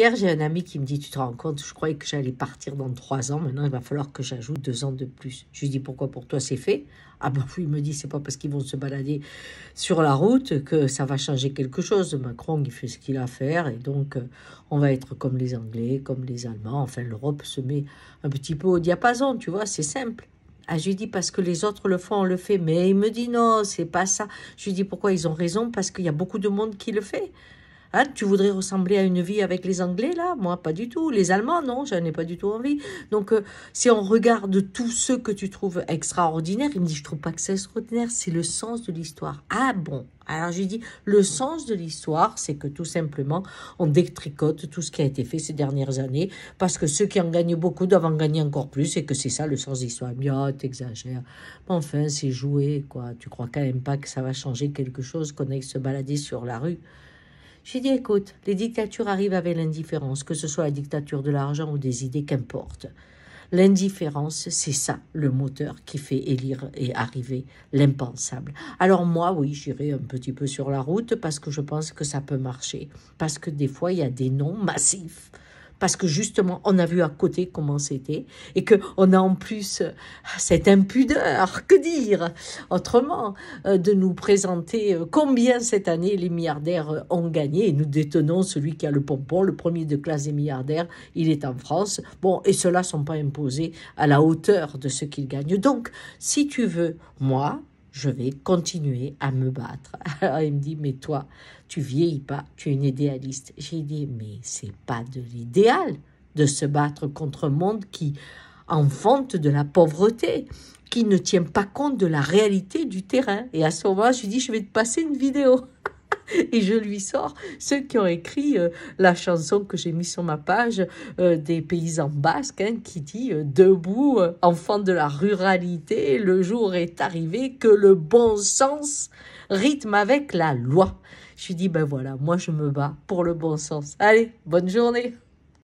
Hier, j'ai un ami qui me dit, tu te rends compte, je croyais que j'allais partir dans trois ans, maintenant il va falloir que j'ajoute deux ans de plus. Je lui dis, pourquoi pour toi c'est fait Ah ben oui, il me dit, c'est pas parce qu'ils vont se balader sur la route que ça va changer quelque chose. Macron, il fait ce qu'il a à faire, et donc euh, on va être comme les Anglais, comme les Allemands. Enfin, l'Europe se met un petit peu au diapason, tu vois, c'est simple. Ah, je lui dis parce que les autres le font, on le fait. Mais il me dit non, c'est pas ça. Je lui dis pourquoi ils ont raison parce qu'il y a beaucoup de monde qui le fait. Hein, tu voudrais ressembler à une vie avec les Anglais, là Moi, pas du tout. Les Allemands, non, j'en ai pas du tout envie. Donc, euh, si on regarde tous ceux que tu trouves extraordinaires, il me dit, je trouve pas que c'est extraordinaire, c'est le sens de l'histoire. Ah bon Alors, je lui dis, le sens de l'histoire, c'est que tout simplement, on détricote tout ce qui a été fait ces dernières années, parce que ceux qui en gagnent beaucoup doivent en gagner encore plus, et que c'est ça le sens de l'histoire. Ah, Mais oh, t'exagères. Enfin, c'est joué, quoi. Tu crois quand même pas que ça va changer quelque chose qu'on aille se balader sur la rue j'ai dit, écoute, les dictatures arrivent avec l'indifférence, que ce soit la dictature de l'argent ou des idées, qu'importe. L'indifférence, c'est ça, le moteur qui fait élire et arriver l'impensable. Alors moi, oui, j'irai un petit peu sur la route parce que je pense que ça peut marcher. Parce que des fois, il y a des noms massifs parce que justement, on a vu à côté comment c'était et que on a en plus euh, cette impudeur, que dire autrement, euh, de nous présenter euh, combien cette année les milliardaires ont gagné. Et nous détenons celui qui a le pompon, le premier de classe des milliardaires, il est en France. Bon, et ceux-là sont pas imposés à la hauteur de ce qu'ils gagnent. Donc, si tu veux, moi, je vais continuer à me battre. Alors il me dit, mais toi, tu vieillis pas, tu es une idéaliste. J'ai dit, mais c'est pas de l'idéal de se battre contre un monde qui enfante de la pauvreté, qui ne tient pas compte de la réalité du terrain. Et à ce moment-là, je lui dis, je vais te passer une vidéo. et je lui sors ceux qui ont écrit euh, la chanson que j'ai mise sur ma page euh, des paysans basques hein, qui dit euh, Debout, enfant de la ruralité, le jour est arrivé que le bon sens rythme avec la loi. Je lui dis Ben voilà, moi je me bats pour le bon sens. Allez, bonne journée